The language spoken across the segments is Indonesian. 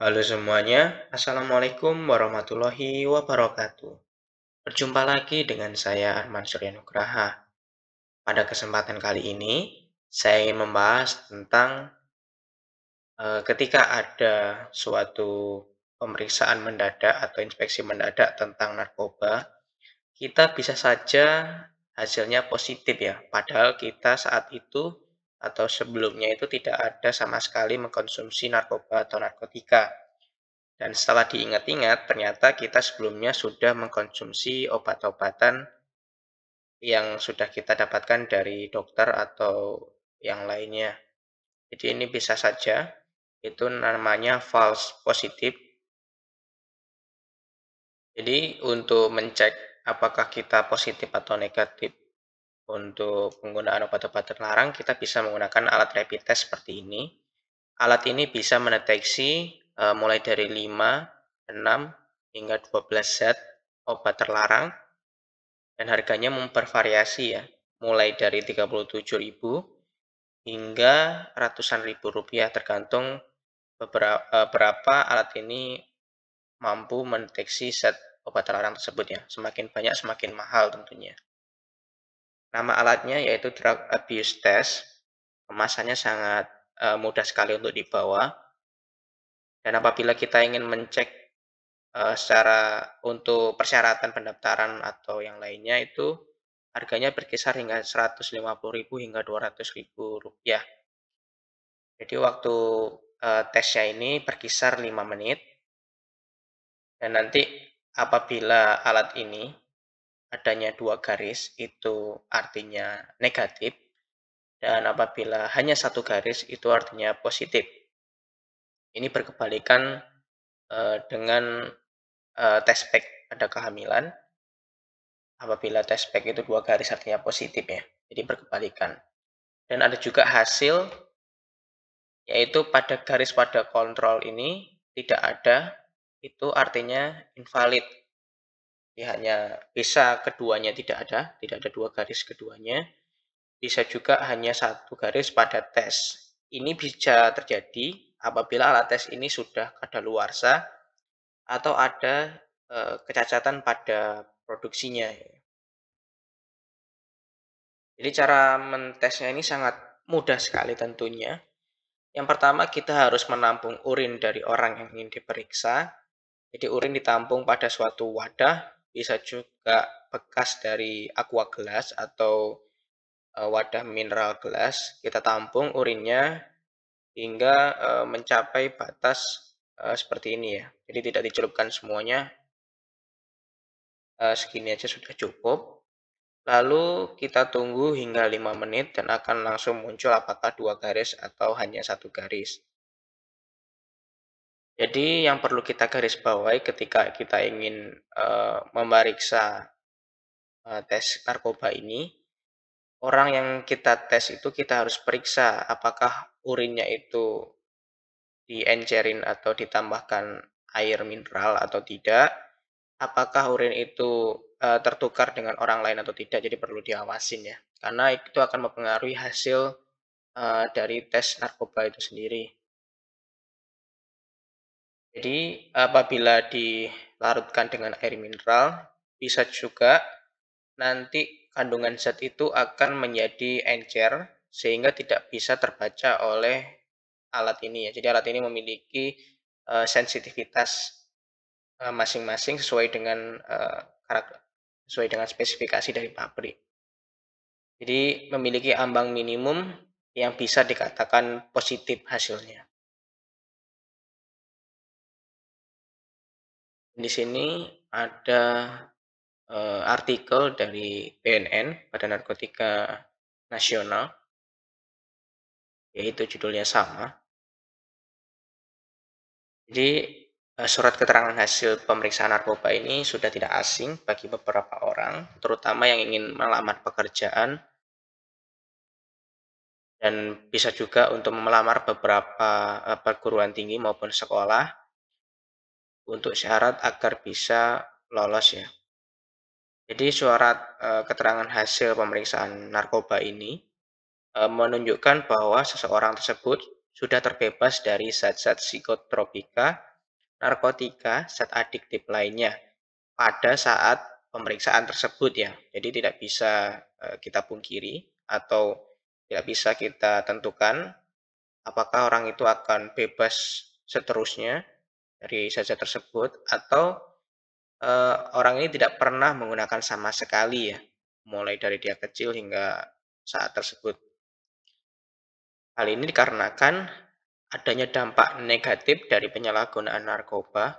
Halo semuanya, Assalamualaikum warahmatullahi wabarakatuh. Berjumpa lagi dengan saya Arman Suryanugraha. Pada kesempatan kali ini, saya ingin membahas tentang e, ketika ada suatu pemeriksaan mendadak atau inspeksi mendadak tentang narkoba, kita bisa saja hasilnya positif ya, padahal kita saat itu atau sebelumnya itu tidak ada sama sekali mengkonsumsi narkoba atau narkotika. Dan setelah diingat-ingat, ternyata kita sebelumnya sudah mengkonsumsi obat-obatan yang sudah kita dapatkan dari dokter atau yang lainnya. Jadi ini bisa saja itu namanya false positive. Jadi untuk mencek apakah kita positif atau negatif untuk penggunaan obat-obat terlarang, kita bisa menggunakan alat rapid test seperti ini. Alat ini bisa mendeteksi uh, mulai dari 5, 6, hingga 12 set obat terlarang dan harganya mempervariasi ya, mulai dari 37.000 hingga ratusan ribu rupiah tergantung beberapa, eh, berapa alat ini mampu mendeteksi set obat terlarang tersebut ya. Semakin banyak semakin mahal tentunya. Nama alatnya yaitu Drug Abuse Test. Kemasannya sangat uh, mudah sekali untuk dibawa. Dan apabila kita ingin mencek uh, secara untuk persyaratan pendaftaran atau yang lainnya itu harganya berkisar hingga 150.000 hingga 200.000 rupiah. Jadi waktu uh, tesnya ini berkisar 5 menit. Dan nanti apabila alat ini adanya dua garis itu artinya negatif dan apabila hanya satu garis itu artinya positif. Ini berkebalikan eh, dengan eh, test pack pada kehamilan. Apabila test pack itu dua garis artinya positif ya. Jadi berkebalikan. Dan ada juga hasil yaitu pada garis pada kontrol ini tidak ada itu artinya invalid hanya bisa keduanya tidak ada, tidak ada dua garis keduanya. Bisa juga hanya satu garis pada tes. Ini bisa terjadi apabila alat tes ini sudah kadaluarsa atau ada e, kecacatan pada produksinya. Jadi cara mentesnya ini sangat mudah sekali tentunya. Yang pertama kita harus menampung urin dari orang yang ingin diperiksa. Jadi urin ditampung pada suatu wadah bisa juga bekas dari aqua gelas atau eh, wadah mineral gelas. Kita tampung urinnya hingga eh, mencapai batas eh, seperti ini ya. Jadi tidak dicelupkan semuanya. segini aja sudah cukup. Lalu kita tunggu hingga 5 menit dan akan langsung muncul apakah dua garis atau hanya satu garis. Jadi yang perlu kita garis bawahi ketika kita ingin, uh, memeriksa, uh, tes narkoba ini, orang yang kita tes itu kita harus periksa apakah urinnya itu diencerin atau ditambahkan air mineral atau tidak, apakah urin itu, uh, tertukar dengan orang lain atau tidak, jadi perlu diawasin ya, karena itu akan mempengaruhi hasil, uh, dari tes narkoba itu sendiri. Jadi apabila dilarutkan dengan air mineral, bisa juga nanti kandungan zat itu akan menjadi encer sehingga tidak bisa terbaca oleh alat ini ya. Jadi alat ini memiliki eh, sensitivitas eh, masing-masing sesuai dengan eh, karakter sesuai dengan spesifikasi dari pabrik. Jadi memiliki ambang minimum yang bisa dikatakan positif hasilnya. di sini ada e, artikel dari BNN pada Narkotika Nasional yaitu judulnya sama. Jadi eh, surat keterangan hasil pemeriksaan narkoba ini sudah tidak asing bagi beberapa orang, terutama yang ingin melamar pekerjaan dan bisa juga untuk melamar beberapa eh, perguruan tinggi maupun sekolah untuk syarat agar bisa lolos ya. Jadi surat e, keterangan hasil pemeriksaan narkoba ini e, menunjukkan bahwa seseorang tersebut sudah terbebas dari zat-zat psikotropika, narkotika, zat adiktif lainnya pada saat pemeriksaan tersebut ya. Jadi tidak bisa e, kita pungkiri atau tidak bisa kita tentukan apakah orang itu akan bebas seterusnya dari saja tersebut atau e, orang ini tidak pernah menggunakan sama sekali ya, mulai dari dia kecil hingga saat tersebut. Hal ini dikarenakan adanya dampak negatif dari penyalahgunaan narkoba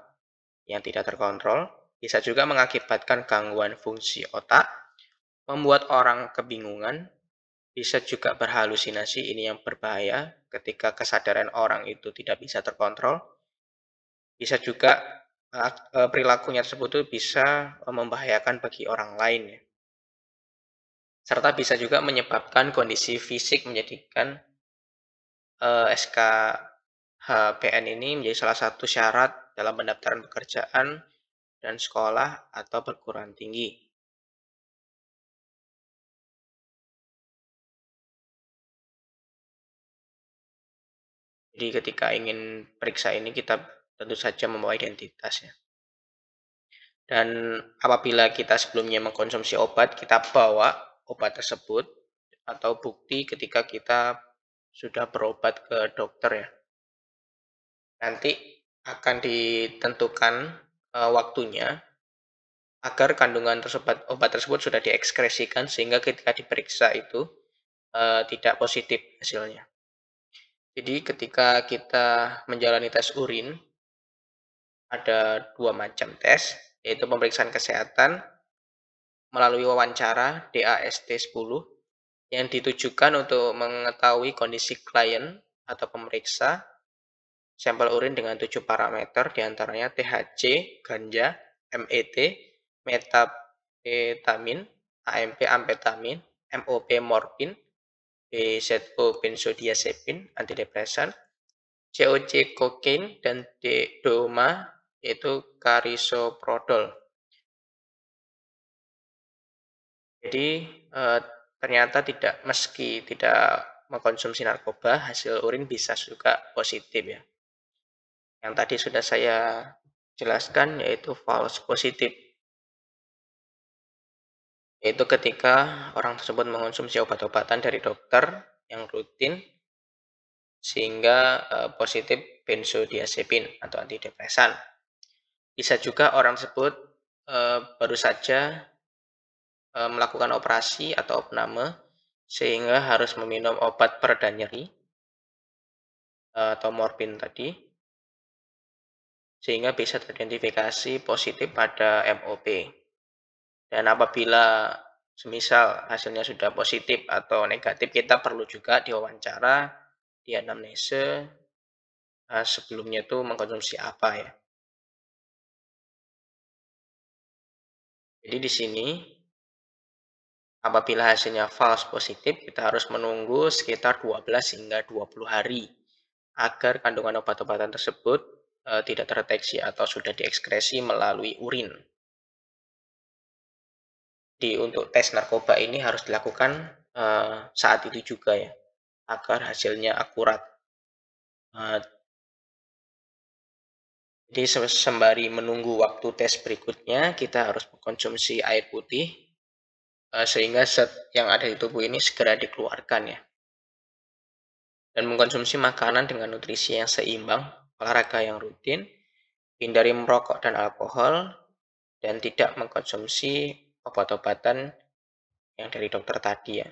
yang tidak terkontrol bisa juga mengakibatkan gangguan fungsi otak, membuat orang kebingungan, bisa juga berhalusinasi ini yang berbahaya ketika kesadaran orang itu tidak bisa terkontrol, bisa juga e, perilakunya tersebut itu bisa e, membahayakan bagi orang lain ya. Serta bisa juga menyebabkan kondisi fisik menjadikan eh, SKHPN ini menjadi salah satu syarat dalam pendaftaran pekerjaan dan sekolah atau perguruan tinggi. Jadi ketika ingin periksa ini kita tentu saja membawa identitasnya. Dan apabila kita sebelumnya mengkonsumsi obat, kita bawa obat tersebut atau bukti ketika kita sudah berobat ke dokter ya. Nanti akan ditentukan eh, waktunya agar kandungan tersebut obat tersebut sudah diekskresikan sehingga ketika diperiksa itu eh, tidak positif hasilnya. Jadi ketika kita menjalani tes urin, ada dua macam tes, yaitu pemeriksaan kesehatan melalui wawancara DAST 10 yang ditujukan untuk mengetahui kondisi klien atau pemeriksa sampel urin dengan tujuh parameter diantaranya THC, ganja, MET, metabetamin, AMP ampetamin, MOP morfin, BZO benzodiazepin, antidepresan, COC kokain, dan D DOMA yaitu karisoprodol. Jadi e, ternyata tidak meski tidak mengkonsumsi narkoba, hasil urin bisa juga positif ya. Yang tadi sudah saya jelaskan yaitu false positif. Yaitu ketika orang tersebut mengonsumsi obat-obatan dari dokter yang rutin sehingga e, positif benzodiazepin atau antidepresan. Bisa juga orang tersebut e, baru saja e, melakukan operasi atau opname sehingga harus meminum obat pereda nyeri e, atau morfin tadi sehingga bisa teridentifikasi positif pada MOP. Dan apabila semisal hasilnya sudah positif atau negatif, kita perlu juga diwawancara, di anamnese sebelumnya itu mengkonsumsi apa ya. Jadi di sini apabila hasilnya false positif, kita harus menunggu sekitar 12 hingga 20 hari agar kandungan obat-obatan tersebut e, tidak terdeteksi atau sudah diekskresi melalui urin. Di untuk tes narkoba ini harus dilakukan e, saat itu juga ya, agar hasilnya akurat. E, jadi sembari menunggu waktu tes berikutnya, kita harus mengkonsumsi air putih eh, sehingga zat yang ada di tubuh ini segera dikeluarkan ya. Dan mengkonsumsi makanan dengan nutrisi yang seimbang, olahraga yang rutin, hindari merokok dan alkohol, dan tidak mengkonsumsi obat-obatan yang dari dokter tadi ya.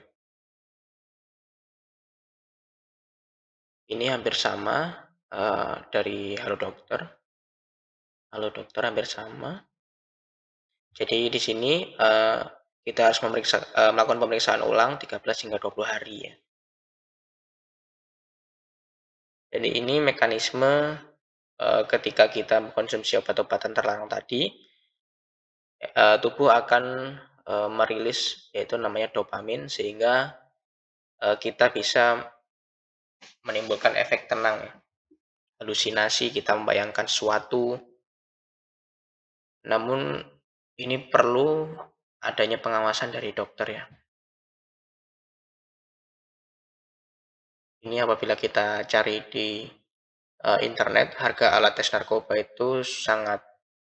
Ini hampir sama uh, dari Halo Dokter. Halo dokter hampir sama. Jadi di sini uh, kita harus memeriksa, uh, melakukan pemeriksaan ulang 13 hingga 20 hari ya. Jadi ini mekanisme uh, ketika kita mengkonsumsi obat-obatan terlarang tadi, uh, tubuh akan uh, merilis yaitu namanya dopamin sehingga uh, kita bisa menimbulkan efek tenang, ya. halusinasi, kita membayangkan suatu namun ini perlu adanya pengawasan dari dokter ya. Ini apabila kita cari di uh, internet, harga alat tes narkoba itu sangat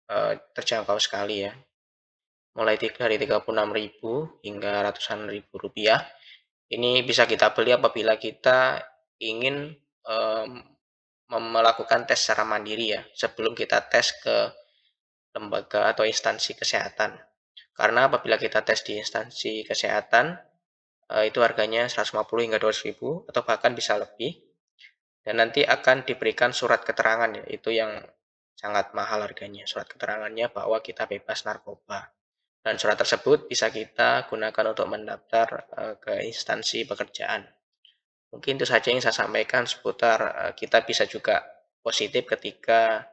uh, terjangkau sekali ya. Mulai dari 36.000 hingga ratusan ribu rupiah. Ini bisa kita beli apabila kita ingin um, melakukan tes secara mandiri ya sebelum kita tes ke lembaga atau instansi kesehatan. Karena apabila kita tes di instansi kesehatan, eh, itu harganya 150 hingga 200.000 atau bahkan bisa lebih. Dan nanti akan diberikan surat keterangan, itu yang sangat mahal harganya. Surat keterangannya bahwa kita bebas narkoba. Dan surat tersebut bisa kita gunakan untuk mendaftar eh, ke instansi pekerjaan. Mungkin itu saja yang saya sampaikan seputar eh, kita bisa juga positif ketika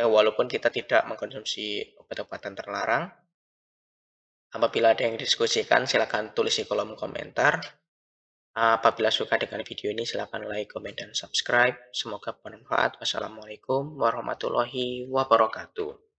Eh, walaupun kita tidak mengkonsumsi obat-obatan terlarang. Apabila ada yang diskusikan silakan tulis di kolom komentar. Eh, apabila suka dengan video ini, silakan like, komen, dan subscribe. Semoga bermanfaat. Wassalamualaikum warahmatullahi wabarakatuh.